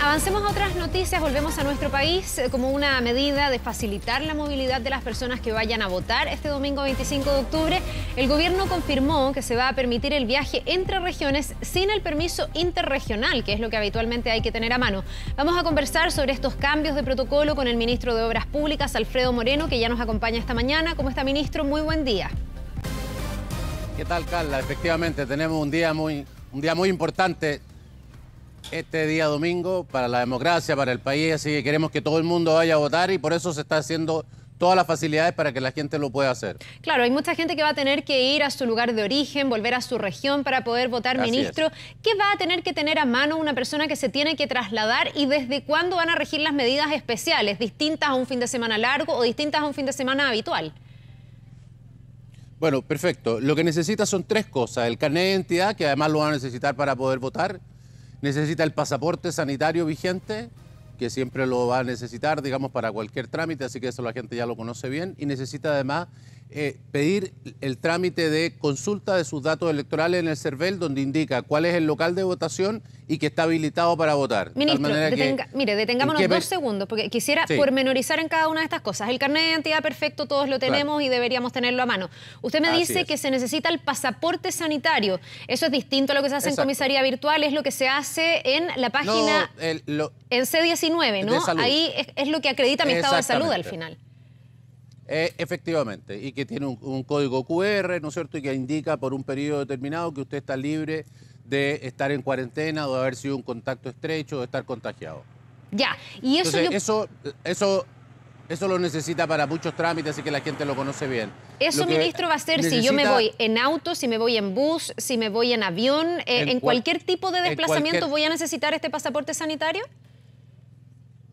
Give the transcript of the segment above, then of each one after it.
Avancemos a otras noticias, volvemos a nuestro país eh, como una medida de facilitar la movilidad de las personas que vayan a votar este domingo 25 de octubre. El gobierno confirmó que se va a permitir el viaje entre regiones sin el permiso interregional, que es lo que habitualmente hay que tener a mano. Vamos a conversar sobre estos cambios de protocolo con el ministro de Obras Públicas, Alfredo Moreno, que ya nos acompaña esta mañana. ¿Cómo está, ministro? Muy buen día. ¿Qué tal, Carla? Efectivamente, tenemos un día muy, un día muy importante este día domingo para la democracia, para el país, así que queremos que todo el mundo vaya a votar y por eso se está haciendo todas las facilidades para que la gente lo pueda hacer. Claro, hay mucha gente que va a tener que ir a su lugar de origen, volver a su región para poder votar ministro. ¿Qué va a tener que tener a mano una persona que se tiene que trasladar y desde cuándo van a regir las medidas especiales, distintas a un fin de semana largo o distintas a un fin de semana habitual? Bueno, perfecto. Lo que necesita son tres cosas. El carnet de identidad, que además lo va a necesitar para poder votar necesita el pasaporte sanitario vigente, que siempre lo va a necesitar, digamos, para cualquier trámite, así que eso la gente ya lo conoce bien, y necesita además eh, pedir el trámite de consulta de sus datos electorales en el CERVEL, donde indica cuál es el local de votación y que está habilitado para votar. Ministro, mire, detengámonos dos segundos, porque quisiera pormenorizar en cada una de estas cosas. El carnet de identidad perfecto, todos lo tenemos y deberíamos tenerlo a mano. Usted me dice que se necesita el pasaporte sanitario. Eso es distinto a lo que se hace en comisaría virtual, es lo que se hace en la página, en C19, ¿no? Ahí es, es, lo que acredita mi estado de salud al final. Eh, efectivamente, y que tiene un, código QR, ¿no es cierto? Y que indica por un periodo determinado que usted está libre de estar en cuarentena o de haber sido un contacto estrecho o de estar contagiado. Ya, y eso eso, eso, eso lo necesita para muchos trámites, así que la gente lo conoce bien. Eso, ministro, va a ser si yo me voy en auto, si me voy en bus, si me voy en avión, eh, en, cualquier tipo de desplazamiento, ¿voy a necesitar este pasaporte sanitario?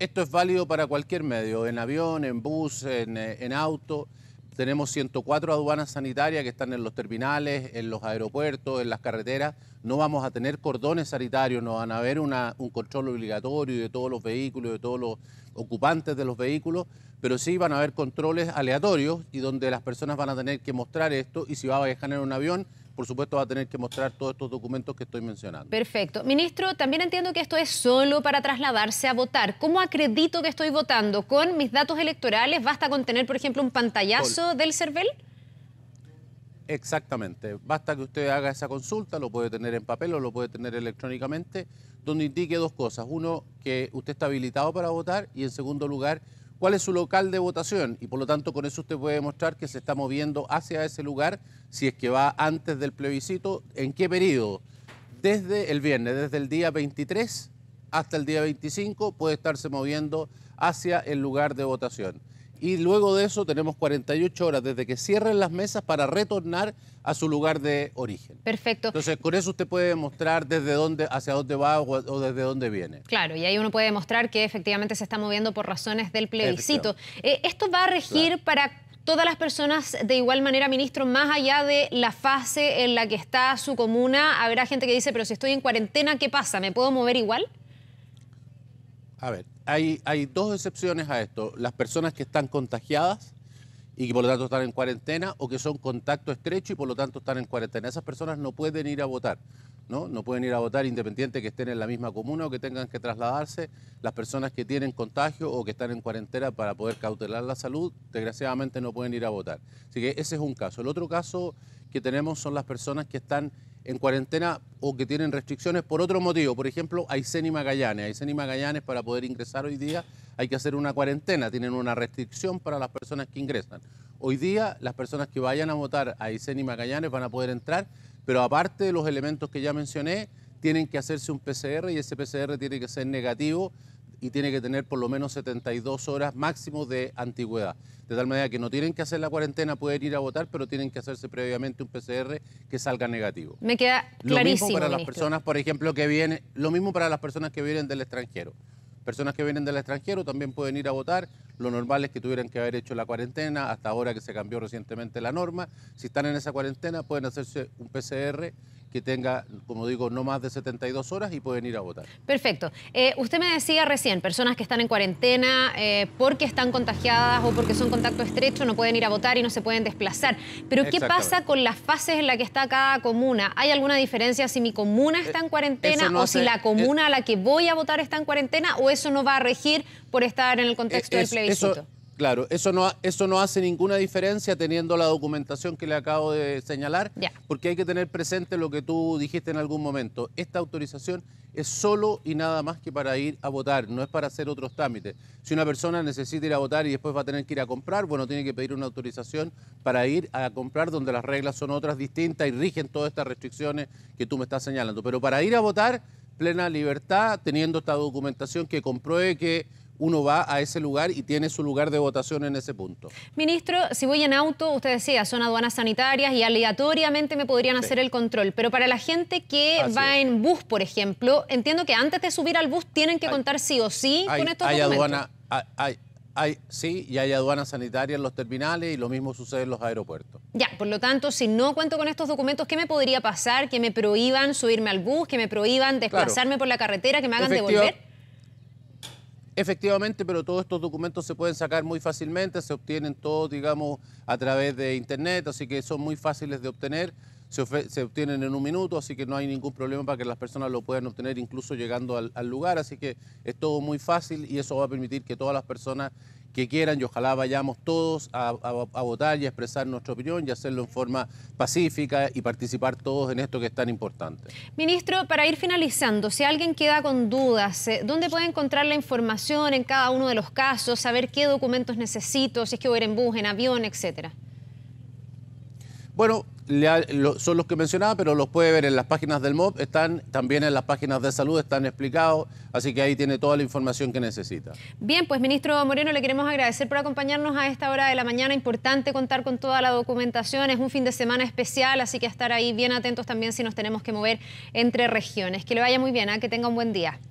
Esto es válido para cualquier medio, en avión, en bus, en, eh, auto. Tenemos 104 aduanas sanitarias que están en los terminales, en los aeropuertos, en las carreteras. No vamos a tener cordones sanitarios, no van a haber un control obligatorio de todos los vehículos, de todos los ocupantes de los vehículos, pero sí van a haber controles aleatorios y donde las personas van a tener que mostrar esto y si va a viajar en un avión, por supuesto, va a tener que mostrar todos estos documentos que estoy mencionando. Perfecto. Ministro, también entiendo que esto es solo para trasladarse a votar. ¿Cómo acredito que estoy votando? ¿Con mis datos electorales? ¿Basta con tener, por ejemplo, un pantallazo del CERVEL? Exactamente. Basta que usted haga esa consulta, lo puede tener en papel o lo puede tener electrónicamente, donde indique dos cosas. Uno, que usted está habilitado para votar y en segundo lugar, cuál es su local de votación y por lo tanto con eso usted puede demostrar que se está moviendo hacia ese lugar si es que va antes del plebiscito, en qué periodo. Desde el viernes, desde el día 23 hasta el día 25 puede estarse moviendo hacia el lugar de votación y luego de eso tenemos 48 horas desde que cierren las mesas para retornar a su lugar de origen. Perfecto. Entonces, con eso usted puede demostrar desde dónde, hacia dónde va o, desde dónde viene. Claro, y ahí uno puede demostrar que efectivamente se está moviendo por razones del plebiscito. Eh, ¿Esto va a regir para todas las personas de igual manera, ministro, más allá de la fase en la que está su comuna? Habrá gente que dice, pero si estoy en cuarentena, ¿qué pasa? ¿Me puedo mover igual? A ver, hay, dos excepciones a esto. Las personas que están contagiadas y que por lo tanto están en cuarentena o que son contacto estrecho y por lo tanto están en cuarentena. Esas personas no pueden ir a votar, ¿no? No pueden ir a votar independiente que estén en la misma comuna o que tengan que trasladarse. Las personas que tienen contagio o que están en cuarentena para poder cautelar la salud, desgraciadamente no pueden ir a votar. Así que ese es un caso. El otro caso que tenemos son las personas que están en cuarentena o que tienen restricciones por otro motivo. Por ejemplo, Aysén y Magallanes. Aysén y Magallanes para poder ingresar hoy día hay que hacer una cuarentena, tienen una restricción para las personas que ingresan. Hoy día las personas que vayan a votar a Aysén y Magallanes van a poder entrar, pero aparte de los elementos que ya mencioné, tienen que hacerse un PCR y ese PCR tiene que ser negativo y tiene que tener por lo menos 72 horas máximo de antigüedad. De tal manera que no tienen que hacer la cuarentena, pueden ir a votar, pero tienen que hacerse previamente un PCR que salga negativo. Me queda clarísimo. Lo mismo para las personas, por ejemplo, que vienen, lo mismo para las personas que vienen del extranjero. Personas que vienen del extranjero también pueden ir a votar. Lo normal es que tuvieran que haber hecho la cuarentena, hasta ahora que se cambió recientemente la norma. Si están en esa cuarentena, pueden hacerse un PCR que tenga, como digo, no más de 72 horas y pueden ir a votar. Perfecto. Eh, usted me decía recién, personas que están en cuarentena eh, porque están contagiadas o porque son contacto estrecho no pueden ir a votar y no se pueden desplazar. Pero ¿qué pasa con las fases en las que está cada comuna? ¿Hay alguna diferencia si mi comuna eh, está en cuarentena o si la comuna a la que voy a votar está en cuarentena o eso no va a regir por estar en el contexto del plebiscito? Claro, eso no, eso no hace ninguna diferencia teniendo la documentación que le acabo de señalar, porque hay que tener presente lo que tú dijiste en algún momento. Esta autorización es solo y nada más que para ir a votar, no es para hacer otros trámites. Si una persona necesita ir a votar y después va a tener que ir a comprar, bueno, tiene que pedir una autorización para ir a comprar donde las reglas son otras distintas y rigen todas estas restricciones que tú me estás señalando. Pero para ir a votar, plena libertad, teniendo esta documentación que compruebe que uno va a ese lugar y tiene su lugar de votación en ese punto. Ministro, si voy en auto, usted decía, son aduanas sanitarias y aleatoriamente me podrían hacer el control, pero para la gente que va en bus, por ejemplo, entiendo que antes de subir al bus tienen que contar sí o sí con estos hay Aduana, hay, hay, sí, y hay aduanas sanitarias en los terminales y lo mismo sucede en los aeropuertos. Ya, por lo tanto, si no cuento con estos documentos, ¿qué me podría pasar? ¿Que me prohíban subirme al bus? ¿Que me prohíban desplazarme por la carretera? ¿Que me hagan devolver? Efectivamente, pero todos estos documentos se pueden sacar muy fácilmente, se obtienen todos, digamos, a través de Internet, así que son muy fáciles de obtener, se, obtienen en un minuto, así que no hay ningún problema para que las personas lo puedan obtener incluso llegando al lugar, así que es todo muy fácil y eso va a permitir que todas las personas que quieran y ojalá vayamos todos a, votar y a expresar nuestra opinión y hacerlo en forma pacífica y participar todos en esto que es tan importante. Ministro, para ir finalizando, si alguien queda con dudas, eh, ¿dónde puede encontrar la información en cada uno de los casos, saber qué documentos necesito, si es que voy en bus, en avión, etcétera? Bueno, son los que mencionaba, pero los puede ver en las páginas del MOB, están también en las páginas de salud, están explicados, así que ahí tiene toda la información que necesita. Bien, pues ministro Moreno, le queremos agradecer por acompañarnos a esta hora de la mañana. Importante contar con toda la documentación, es un fin de semana especial, así que estar ahí bien atentos también si nos tenemos que mover entre regiones. Que le vaya muy bien, a ¿ah? que tenga un buen día.